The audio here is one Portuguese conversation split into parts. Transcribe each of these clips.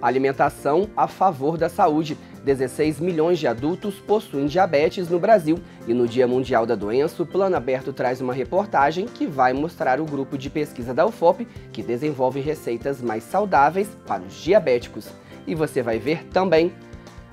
Alimentação a favor da saúde. 16 milhões de adultos possuem diabetes no Brasil e no Dia Mundial da Doença, o Plano Aberto traz uma reportagem que vai mostrar o grupo de pesquisa da UFOP que desenvolve receitas mais saudáveis para os diabéticos. E você vai ver também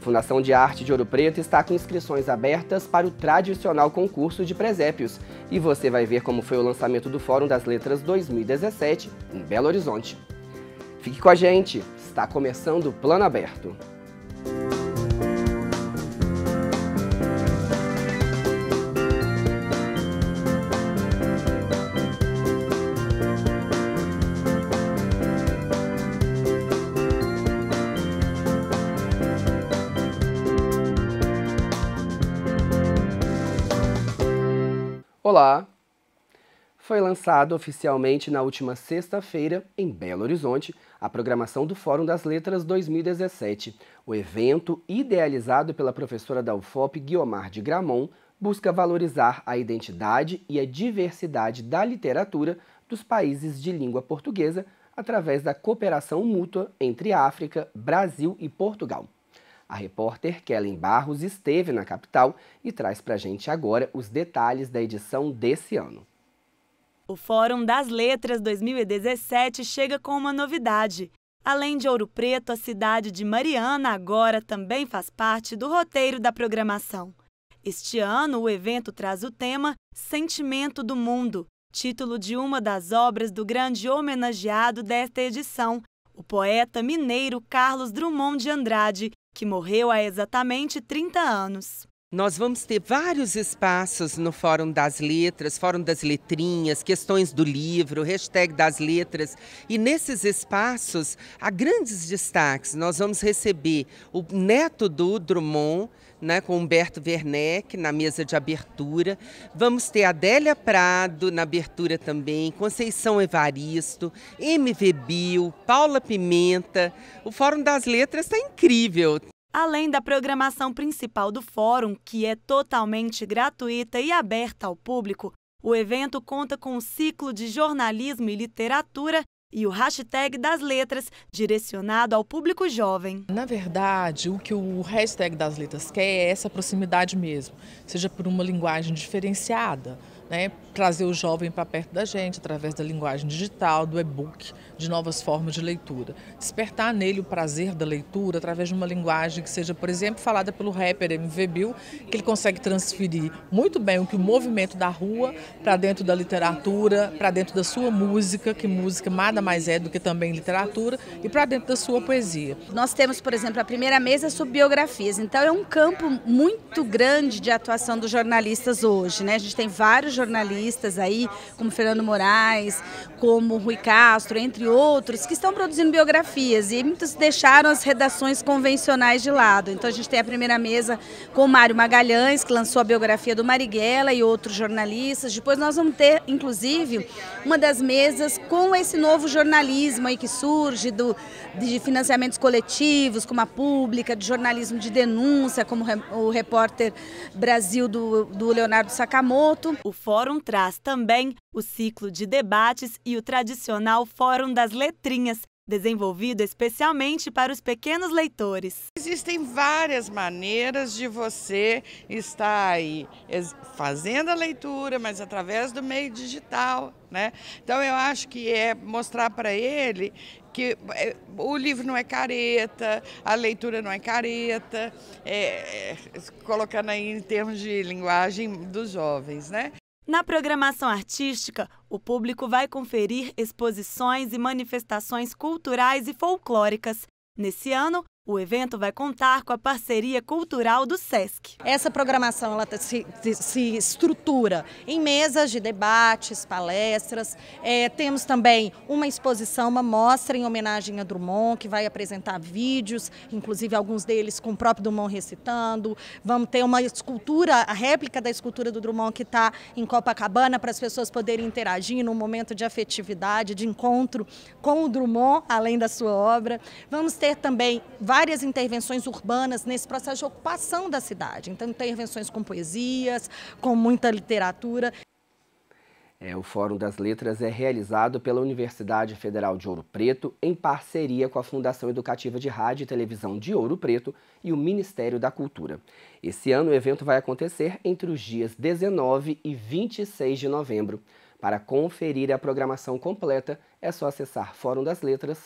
Fundação de Arte de Ouro Preto está com inscrições abertas para o tradicional concurso de presépios. E você vai ver como foi o lançamento do Fórum das Letras 2017 em Belo Horizonte. Fique com a gente! Está começando o Plano Aberto. Olá, foi lançado oficialmente na última sexta-feira, em Belo Horizonte, a programação do Fórum das Letras 2017. O evento, idealizado pela professora da UFOP Guiomar de Gramont, busca valorizar a identidade e a diversidade da literatura dos países de língua portuguesa através da cooperação mútua entre África, Brasil e Portugal. A repórter Kellen Barros esteve na capital e traz para a gente agora os detalhes da edição desse ano. O Fórum das Letras 2017 chega com uma novidade. Além de Ouro Preto, a cidade de Mariana agora também faz parte do roteiro da programação. Este ano, o evento traz o tema Sentimento do Mundo, título de uma das obras do grande homenageado desta edição, o poeta mineiro Carlos Drummond de Andrade, que morreu há exatamente 30 anos. Nós vamos ter vários espaços no Fórum das Letras, Fórum das Letrinhas, questões do livro, hashtag das letras. E nesses espaços há grandes destaques. Nós vamos receber o neto do Drummond, né, com Humberto Werneck na mesa de abertura. Vamos ter Adélia Prado na abertura também, Conceição Evaristo, MV Bill, Paula Pimenta. O Fórum das Letras está incrível. Além da programação principal do fórum, que é totalmente gratuita e aberta ao público, o evento conta com um ciclo de jornalismo e literatura e o hashtag das letras, direcionado ao público jovem. Na verdade, o que o hashtag das letras quer é essa proximidade mesmo, seja por uma linguagem diferenciada, né, trazer o jovem para perto da gente através da linguagem digital, do e-book, de novas formas de leitura. Despertar nele o prazer da leitura através de uma linguagem que seja, por exemplo, falada pelo rapper MV Bill, que ele consegue transferir muito bem o que o movimento da rua para dentro da literatura, para dentro da sua música, que música nada mais é do que também literatura, e para dentro da sua poesia. Nós temos, por exemplo, a primeira mesa sobre biografias. Então é um campo muito grande de atuação dos jornalistas hoje, né? A gente tem vários jornalistas aí, como Fernando Moraes, como Rui Castro, entre outros, que estão produzindo biografias e muitos deixaram as redações convencionais de lado. Então a gente tem a primeira mesa com Mário Magalhães, que lançou a biografia do Marighella e outros jornalistas. Depois nós vamos ter, inclusive, uma das mesas com esse novo jornalismo aí que surge do, de financiamentos coletivos, como a pública, de jornalismo de denúncia, como o repórter Brasil do, do Leonardo Sakamoto. O fórum traz também o ciclo de debates e o tradicional Fórum das Letrinhas, desenvolvido especialmente para os pequenos leitores. Existem várias maneiras de você estar aí fazendo a leitura, mas através do meio digital, né? Então eu acho que é mostrar para ele que é, o livro não é careta, a leitura não é careta, é, é, colocando aí em termos de linguagem dos jovens, né? Na programação artística, o público vai conferir exposições e manifestações culturais e folclóricas. Nesse ano, o evento vai contar com a parceria cultural do SESC. Essa programação ela tá se, se estrutura em mesas de debates, palestras. É, temos também uma exposição, uma mostra em homenagem a Drummond, que vai apresentar vídeos, inclusive alguns deles com o próprio Drummond recitando. Vamos ter uma escultura, a réplica da escultura do Drummond que está em Copacabana, para as pessoas poderem interagir num momento de afetividade, de encontro com o Drummond, além da sua obra. Vamos ter também várias várias intervenções urbanas nesse processo de ocupação da cidade. Então, intervenções com poesias, com muita literatura. É, o Fórum das Letras é realizado pela Universidade Federal de Ouro Preto em parceria com a Fundação Educativa de Rádio e Televisão de Ouro Preto e o Ministério da Cultura. Esse ano o evento vai acontecer entre os dias 19 e 26 de novembro. Para conferir a programação completa, é só acessar forumdasletras.com.br.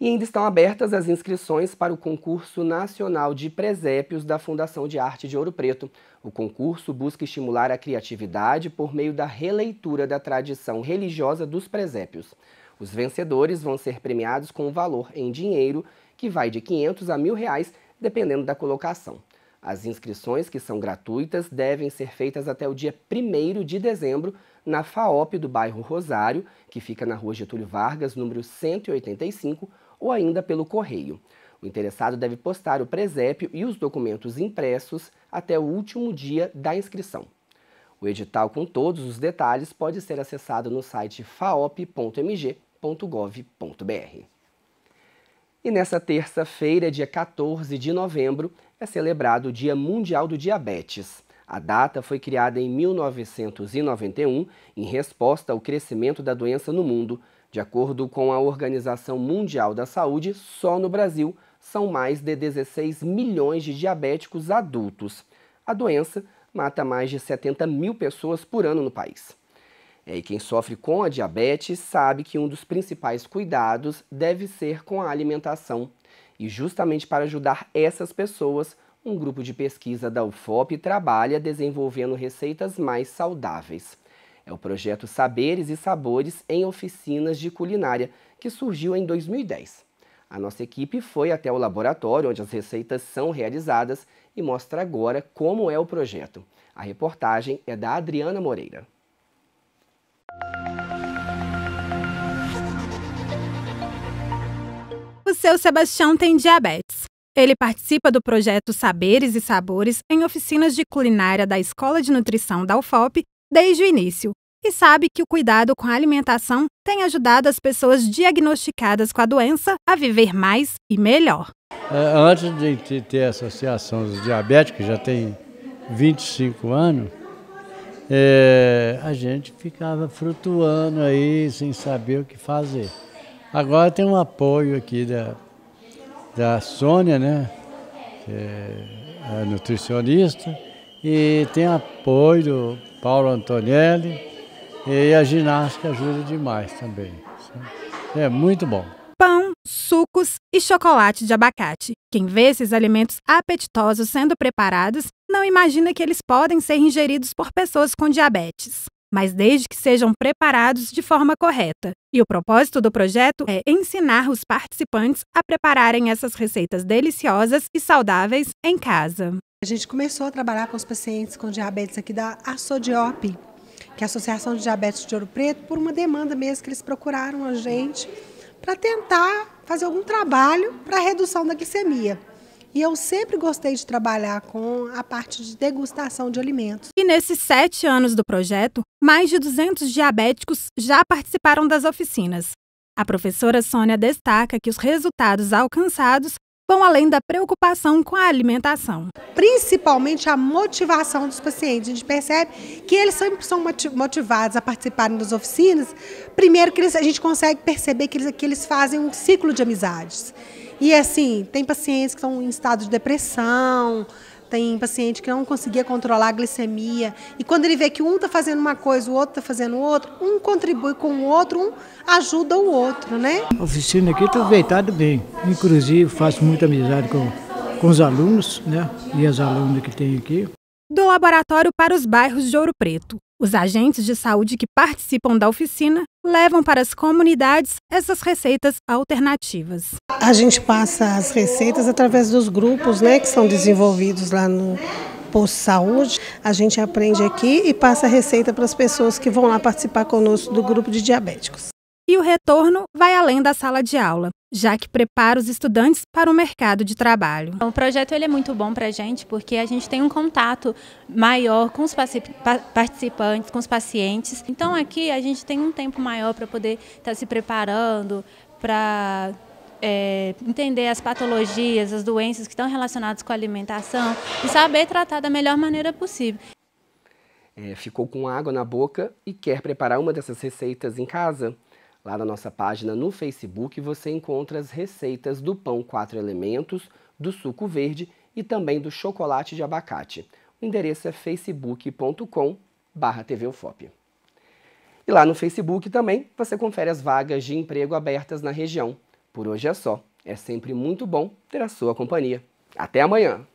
E ainda estão abertas as inscrições para o concurso nacional de presépios da Fundação de Arte de Ouro Preto. O concurso busca estimular a criatividade por meio da releitura da tradição religiosa dos presépios. Os vencedores vão ser premiados com um valor em dinheiro que vai de 500 a mil reais, dependendo da colocação. As inscrições, que são gratuitas, devem ser feitas até o dia 1 de dezembro na FAOP do bairro Rosário, que fica na rua Getúlio Vargas, número 185, ou ainda pelo correio. O interessado deve postar o presépio e os documentos impressos até o último dia da inscrição. O edital com todos os detalhes pode ser acessado no site faop.mg.gov.br. E nessa terça-feira, dia 14 de novembro, é celebrado o Dia Mundial do Diabetes. A data foi criada em 1991 em resposta ao crescimento da doença no mundo, de acordo com a Organização Mundial da Saúde, só no Brasil são mais de 16 milhões de diabéticos adultos. A doença mata mais de 70 mil pessoas por ano no país. É, e quem sofre com a diabetes sabe que um dos principais cuidados deve ser com a alimentação. E justamente para ajudar essas pessoas, um grupo de pesquisa da UFOP trabalha desenvolvendo receitas mais saudáveis. É o projeto Saberes e Sabores em Oficinas de Culinária, que surgiu em 2010. A nossa equipe foi até o laboratório onde as receitas são realizadas e mostra agora como é o projeto. A reportagem é da Adriana Moreira. O seu Sebastião tem diabetes. Ele participa do projeto Saberes e Sabores em oficinas de culinária da Escola de Nutrição da UFOP desde o início e sabe que o cuidado com a alimentação tem ajudado as pessoas diagnosticadas com a doença a viver mais e melhor. É, antes de ter a Associação dos Diabéticos, que já tem 25 anos, é, a gente ficava flutuando aí sem saber o que fazer. Agora tem um apoio aqui da, da Sônia, né? é a nutricionista, e tem apoio do Paulo Antonelli, e a ginástica ajuda demais também. É muito bom. Pão, sucos e chocolate de abacate. Quem vê esses alimentos apetitosos sendo preparados não imagina que eles podem ser ingeridos por pessoas com diabetes mas desde que sejam preparados de forma correta. E o propósito do projeto é ensinar os participantes a prepararem essas receitas deliciosas e saudáveis em casa. A gente começou a trabalhar com os pacientes com diabetes aqui da Assodiop, que é a Associação de Diabetes de Ouro Preto, por uma demanda mesmo que eles procuraram a gente para tentar fazer algum trabalho para a redução da glicemia. E eu sempre gostei de trabalhar com a parte de degustação de alimentos. E nesses sete anos do projeto, mais de 200 diabéticos já participaram das oficinas. A professora Sônia destaca que os resultados alcançados vão além da preocupação com a alimentação. Principalmente a motivação dos pacientes. A gente percebe que eles sempre são motivados a participarem das oficinas. Primeiro que eles, a gente consegue perceber que eles, que eles fazem um ciclo de amizades. E assim, tem pacientes que estão em estado de depressão, tem paciente que não conseguia controlar a glicemia. E quando ele vê que um está fazendo uma coisa, o outro está fazendo outra, um contribui com o outro, um ajuda o outro, né? A oficina aqui está aproveitada bem. Inclusive, faço muita amizade com, com os alunos, né? E as alunas que tem aqui. Do laboratório para os bairros de Ouro Preto. Os agentes de saúde que participam da oficina levam para as comunidades essas receitas alternativas. A gente passa as receitas através dos grupos né, que são desenvolvidos lá no posto de saúde. A gente aprende aqui e passa a receita para as pessoas que vão lá participar conosco do grupo de diabéticos. E o retorno vai além da sala de aula já que prepara os estudantes para o mercado de trabalho. O projeto ele é muito bom para a gente porque a gente tem um contato maior com os participantes, com os pacientes. Então aqui a gente tem um tempo maior para poder estar tá se preparando, para é, entender as patologias, as doenças que estão relacionadas com a alimentação e saber tratar da melhor maneira possível. É, ficou com água na boca e quer preparar uma dessas receitas em casa? Lá na nossa página no Facebook você encontra as receitas do pão quatro elementos, do suco verde e também do chocolate de abacate. O endereço é facebook.com barra E lá no Facebook também você confere as vagas de emprego abertas na região. Por hoje é só. É sempre muito bom ter a sua companhia. Até amanhã!